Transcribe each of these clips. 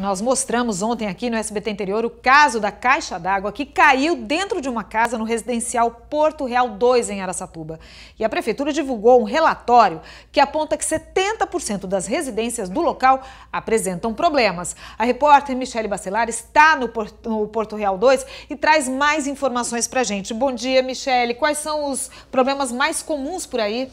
nós mostramos ontem aqui no SBT Interior o caso da caixa d'água que caiu dentro de uma casa no residencial Porto Real 2, em Araçatuba. E a prefeitura divulgou um relatório que aponta que 70% das residências do local apresentam problemas. A repórter Michele Bacelar está no Porto, no Porto Real 2 e traz mais informações para gente. Bom dia, Michele. Quais são os problemas mais comuns por aí?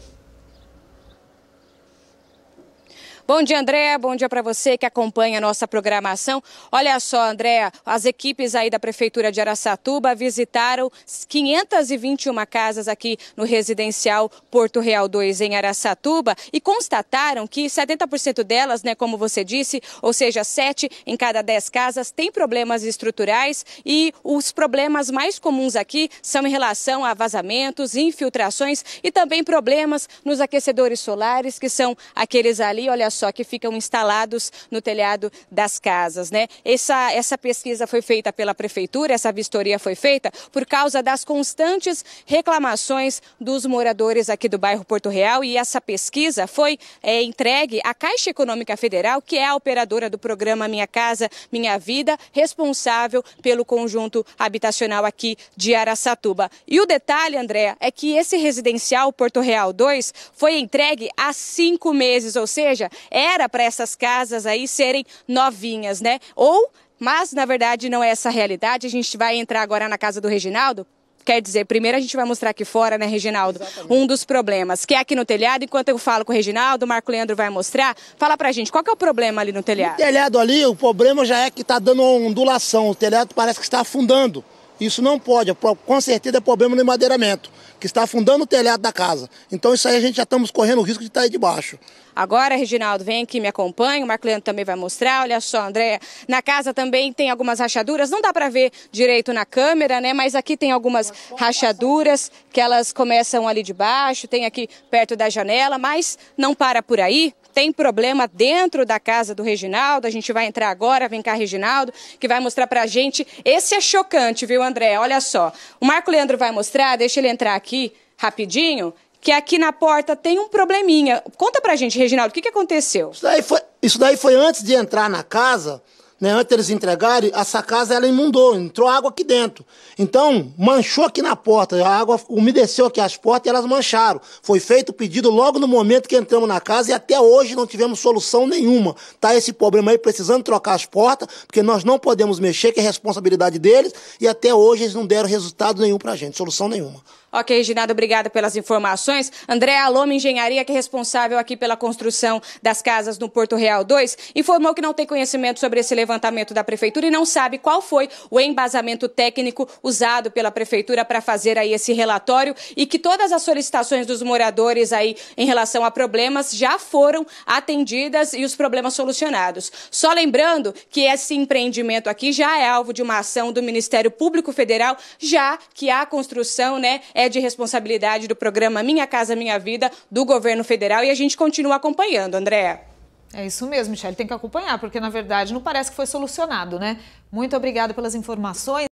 Bom dia, André. Bom dia para você que acompanha a nossa programação. Olha só, André, as equipes aí da Prefeitura de Araçatuba visitaram 521 casas aqui no residencial Porto Real 2 em Araçatuba e constataram que 70% delas, né, como você disse, ou seja, 7 em cada 10 casas têm problemas estruturais e os problemas mais comuns aqui são em relação a vazamentos, infiltrações e também problemas nos aquecedores solares, que são aqueles ali, olha só, só que ficam instalados no telhado das casas, né? Essa, essa pesquisa foi feita pela prefeitura, essa vistoria foi feita por causa das constantes reclamações dos moradores aqui do bairro Porto Real e essa pesquisa foi é, entregue à Caixa Econômica Federal, que é a operadora do programa Minha Casa Minha Vida, responsável pelo conjunto habitacional aqui de Araçatuba. E o detalhe, André, é que esse residencial Porto Real 2 foi entregue há cinco meses, ou seja, era para essas casas aí serem novinhas, né? Ou, mas na verdade não é essa a realidade. A gente vai entrar agora na casa do Reginaldo. Quer dizer, primeiro a gente vai mostrar aqui fora, né, Reginaldo? Exatamente. Um dos problemas, que é aqui no telhado, enquanto eu falo com o Reginaldo, o Marco Leandro vai mostrar. Fala pra gente, qual que é o problema ali no telhado? O telhado ali, o problema já é que tá dando ondulação. O telhado parece que está afundando. Isso não pode, é com certeza é problema no madeiramento que está afundando o telhado da casa. Então isso aí a gente já estamos correndo o risco de estar aí debaixo. Agora, Reginaldo, vem aqui, me acompanha. O Leandro também vai mostrar. Olha só, Andréia, na casa também tem algumas rachaduras. Não dá para ver direito na câmera, né? Mas aqui tem algumas rachaduras que elas começam ali de baixo, tem aqui perto da janela, mas não para por aí tem problema dentro da casa do Reginaldo. A gente vai entrar agora, vem cá, Reginaldo, que vai mostrar pra gente. Esse é chocante, viu, André? Olha só. O Marco Leandro vai mostrar, deixa ele entrar aqui rapidinho, que aqui na porta tem um probleminha. Conta pra gente, Reginaldo, o que, que aconteceu? Isso daí foi, isso daí foi antes de entrar na casa né, antes deles entregarem, essa casa ela imundou, entrou água aqui dentro. Então, manchou aqui na porta, a água umedeceu aqui as portas e elas mancharam. Foi feito o pedido logo no momento que entramos na casa e até hoje não tivemos solução nenhuma. Tá esse problema aí precisando trocar as portas, porque nós não podemos mexer, que é responsabilidade deles, e até hoje eles não deram resultado nenhum pra gente, solução nenhuma. Ok, Reginaldo, obrigada pelas informações. André Aloma Engenharia, que é responsável aqui pela construção das casas no Porto Real 2, informou que não tem conhecimento sobre esse levantamento da Prefeitura e não sabe qual foi o embasamento técnico usado pela Prefeitura para fazer aí esse relatório e que todas as solicitações dos moradores aí em relação a problemas já foram atendidas e os problemas solucionados. Só lembrando que esse empreendimento aqui já é alvo de uma ação do Ministério Público Federal, já que a construção, né, é é de responsabilidade do programa Minha Casa Minha Vida do governo federal e a gente continua acompanhando, Andréa. É isso mesmo, Michelle, tem que acompanhar, porque na verdade não parece que foi solucionado, né? Muito obrigada pelas informações.